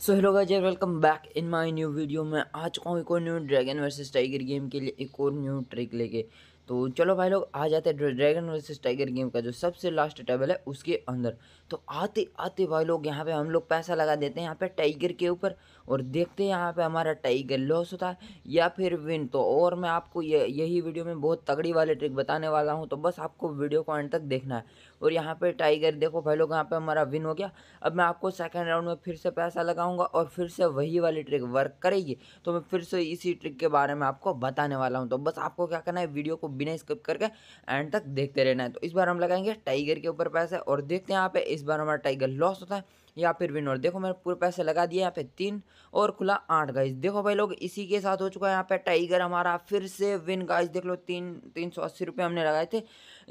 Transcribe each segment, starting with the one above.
so hello guys welcome back in my new video मैं आ चुका हूँ एक और new dragon versus tiger game के लिए एक और न्यू ट्रिक लेके तो चलो भाई लोग आ जाते हैं ड्रैगन वर्सेस टाइगर गेम का जो सबसे लास्ट टेबल है उसके अंदर तो आते आते भाई लोग यहाँ पे हम लोग पैसा लगा देते हैं यहाँ पे टाइगर के ऊपर और देखते हैं यहाँ पे हमारा टाइगर लॉस होता है या फिर विन तो और मैं आपको ये यही वीडियो में बहुत तगड़ी वाली ट्रिक बताने वाला हूँ तो बस आपको वीडियो को एंड तक देखना है और यहाँ पे टाइगर देखो भाई लोग यहाँ पे हमारा विन हो गया अब मैं आपको सेकेंड राउंड में फिर से पैसा लगाऊंगा और फिर से वही वाली ट्रिक वर्क करेगी तो मैं फिर से इसी ट्रिक के बारे में आपको बताने वाला हूँ तो बस आपको क्या करना है वीडियो को बिना स्किप करके एंड तक देखते रहना है तो इस बार हम लगाएंगे टाइगर के ऊपर पैसे और देखते हैं यहाँ पे इस बार हमारा टाइगर लॉस होता है या फिर विन और देखो मैंने पूरे पैसे लगा दिए यहाँ पे तीन और खुला आठ गाइस देखो भाई लोग इसी के साथ हो चुका है यहाँ पे टाइगर हमारा फिर से विन गाइस देख लो तीन तीन सौ अस्सी रुपये हमने लगाए थे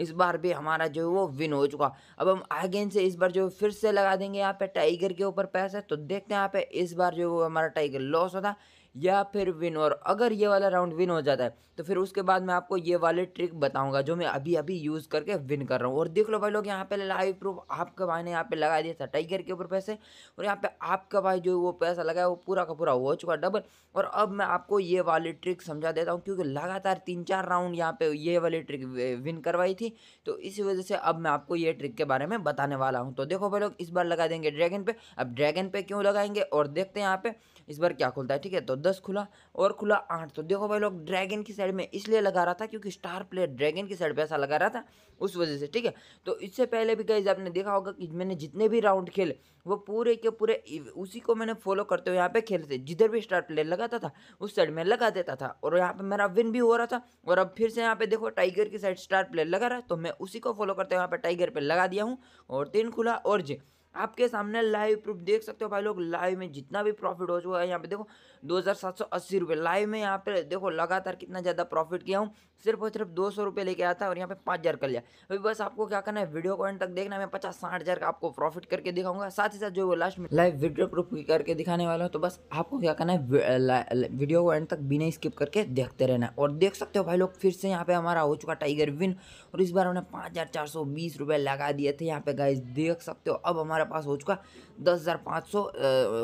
इस बार भी हमारा जो है वो विन हो चुका अब हम आगे से इस बार जो फिर से लगा देंगे यहाँ पे टाइगर के ऊपर पैसा तो देखते हैं यहाँ पे इस बार जो हमारा टाइगर लॉस होता या फिर विन और अगर ये वाला राउंड विन हो जाता है तो फिर उसके बाद मैं आपको ये वाले ट्रिक बताऊंगा जो मैं अभी अभी यूज़ करके विन कर रहा हूँ और देख लो भाई लोग यहाँ पे लाइव प्रूफ आपका भाई ने यहाँ पे लगा दिया था टाइगर के ऊपर पैसे और यहाँ पे आपका भाई जो वो पैसा लगाया वो पूरा का पूरा हो चुका डबल और अब मैं आपको ये वाली ट्रिक समझा देता हूँ क्योंकि लगातार तीन चार राउंड यहाँ पे ये वाली ट्रिक विन करवाई थी तो इसी वजह से अब मैं आपको ये ट्रिक के बारे में बताने वाला हूँ तो देखो भाई लोग इस बार लगा देंगे ड्रैगन पे अब ड्रैगन पे क्यों लगाएंगे और देखते हैं यहाँ पे इस बार क्या खुलता है ठीक है तो दस खुला और खुला आठ तो देखो भाई लोग ड्रैगन की साइड में इसलिए लगा रहा था क्योंकि स्टार प्लेयर ड्रैगन की साइड पर ऐसा लगा रहा था उस वजह से ठीक है तो इससे पहले भी कहीं आपने देखा होगा कि मैंने जितने भी राउंड खेले वो पूरे के पूरे उसी को मैंने फॉलो करते हुए यहाँ पे खेलते जिधर भी स्टार प्लेयर लगाता था उस साइड में लगा देता था और यहाँ पे मेरा विन भी हो रहा था और अब फिर से यहाँ पे देखो टाइगर की साइड स्टार प्लेयर लगा रहा है तो मैं उसी को फॉलो करते हुए यहाँ पे टाइगर पे लगा दिया हूँ और तीन खुला और जे आपके सामने लाइव प्रूफ देख सकते हो भाई लोग लाइव में जितना भी प्रॉफिट हो चुका है यहाँ पे देखो दो हज़ार लाइव में यहाँ पे देखो लगातार कितना ज़्यादा प्रॉफिट किया हूँ सिर्फ और सिर्फ दो सौ लेके आया था और यहाँ पे पाँच हज़ार कर लिया अभी बस आपको क्या करना है वीडियो को एंड तक देखना मैं पचास साठ हज़ार का आपको प्रॉफिट करके दिखाऊंगा साथ ही साथ जो लास्ट में लाइव वीडियो प्रूफ करके दिखाने वाला हूँ तो बस आपको क्या करना है वीडियो को एंड तक बिना स्किप करके देखते रहना और देख सकते हो भाई लोग फिर से यहाँ पे हमारा हो चुका टाइगर विन और इस बार हमने पाँच लगा दिए थे यहाँ पे गाइज देख सकते हो अब हमारा पास हो चुका दस हज़ार पाँच सौ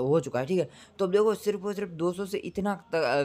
हो चुका है ठीक है तो अब देखो सिर्फ और सिर्फ दो सौ से इतना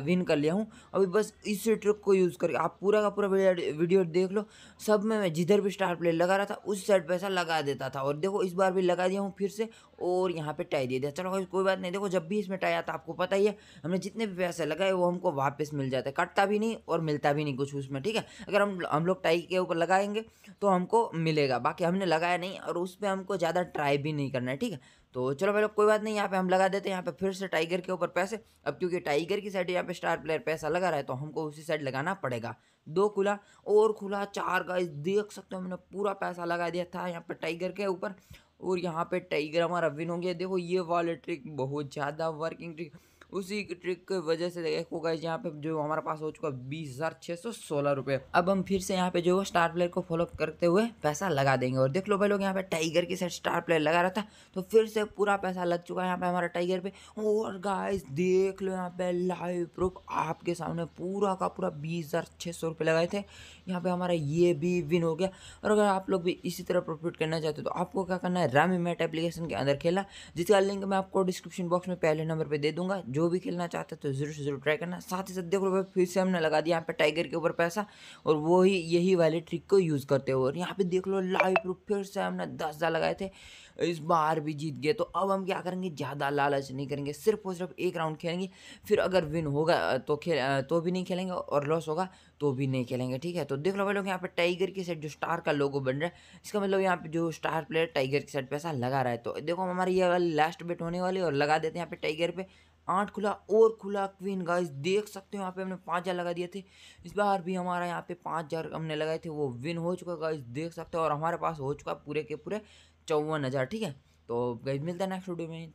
विन कर लिया हूँ अभी बस इस ट्रिक को यूज़ करके आप पूरा का पूरा वीडियो देख लो सब में मैं जिधर भी स्टार प्लेयर लगा रहा था उस साइड पैसा लगा देता था और देखो इस बार भी लगा दिया हूँ फिर से और यहाँ पर टाई दे दिया चलो कोई बात नहीं देखो जब भी इसमें टाई आता आपको पता ही है हमने जितने भी पैसे लगाए वो हमको वापस मिल जाता है कटता भी नहीं और मिलता भी नहीं कुछ उसमें ठीक है अगर हम हम लोग टाई के ऊपर लगाएंगे तो हमको मिलेगा बाकी हमने लगाया नहीं और उस पर हमको ज़्यादा ट्राई भी नहीं नहीं करना है ठीक है तो चलो भाई लोग कोई बात नहीं यहाँ पे हम लगा देते हैं यहाँ पे फिर से टाइगर के ऊपर पैसे अब क्योंकि टाइगर की साइड यहाँ पे स्टार प्लेयर पैसा लगा रहा है तो हमको उसी साइड लगाना पड़ेगा दो खुला और खुला चार का देख सकते हो हमने पूरा पैसा लगा दिया था यहाँ पर टाइगर के ऊपर और यहाँ पे टाइगर हमारा विन हो गया देखो ये वाले ट्रिक बहुत ज़्यादा वर्किंग ट्रिक उसी ट्रिक की वजह से देखो गाइस यहाँ पे जो हमारे पास हो चुका है बीस हजार छह सौ सोलह रुपए अब हम फिर से यहाँ पे जो स्टार प्लेयर को फॉलो करते हुए पैसा लगा देंगे और देख लो भाई लोग यहाँ पे टाइगर के साथ स्टार प्लेयर लगा रहा था तो फिर से पूरा पैसा लग चुका है यहाँ पे हमारा टाइगर पे और गाइस देख लो यहाँ पे लाइव प्रूफ आपके सामने पूरा का पूरा बीस हज़ार छह सौ रुपये लगाए थे यहाँ पे हमारा ये भी विन हो गया और अगर आप लोग भी इसी तरह प्रॉफिट करना चाहते हो तो आपको क्या करना है रामी मेट एप्लीकेशन के अंदर खेला जिसका लिंक मैं आपको डिस्क्रिप्शन बॉक्स में पहले नंबर पर दे दूँगा जो भी खेलना चाहते हैं तो ज़रूर से ज़रूर ट्राई करना साथ ही साथ देखो भाई फिर से हमने लगा दिया यहाँ पे टाइगर के ऊपर पैसा और वो ही यही वाले ट्रिक को यूज़ करते हो और यहाँ पे देख लो लाइव प्रूफ फिर से हमने दस हज़ार लगाए थे इस बार भी जीत गए तो अब हम क्या करेंगे ज़्यादा लालच नहीं करेंगे सिर्फ और सिर्फ एक राउंड खेलेंगे फिर अगर विन होगा तो खेल तो भी नहीं खेलेंगे और लॉस होगा तो भी नहीं खेलेंगे ठीक है तो देख लो भाई लोग यहाँ पे टाइगर की साइड जो स्टार का लोगो बन रहा है इसका मतलब यहाँ पे जो स्टार प्लेयर टाइगर की साइड पैसा लगा रहा है तो देखो हमारी ये वाली लास्ट बेट होने वाली और लगा देते हैं यहाँ पे टाइगर पे आठ खुला और खुला क्वीन गाइस देख सकते हो यहाँ पे हमने पाँच हज़ार लगा दिए थे इस बार भी हमारा यहाँ पे पाँच हज़ार हमने लगाए थे वो विन हो चुका गाइस देख सकते हो और हमारे पास हो चुका पूरे के पूरे चौवन हज़ार ठीक है तो गाइज मिलता है नेक्स्ट वीडियो में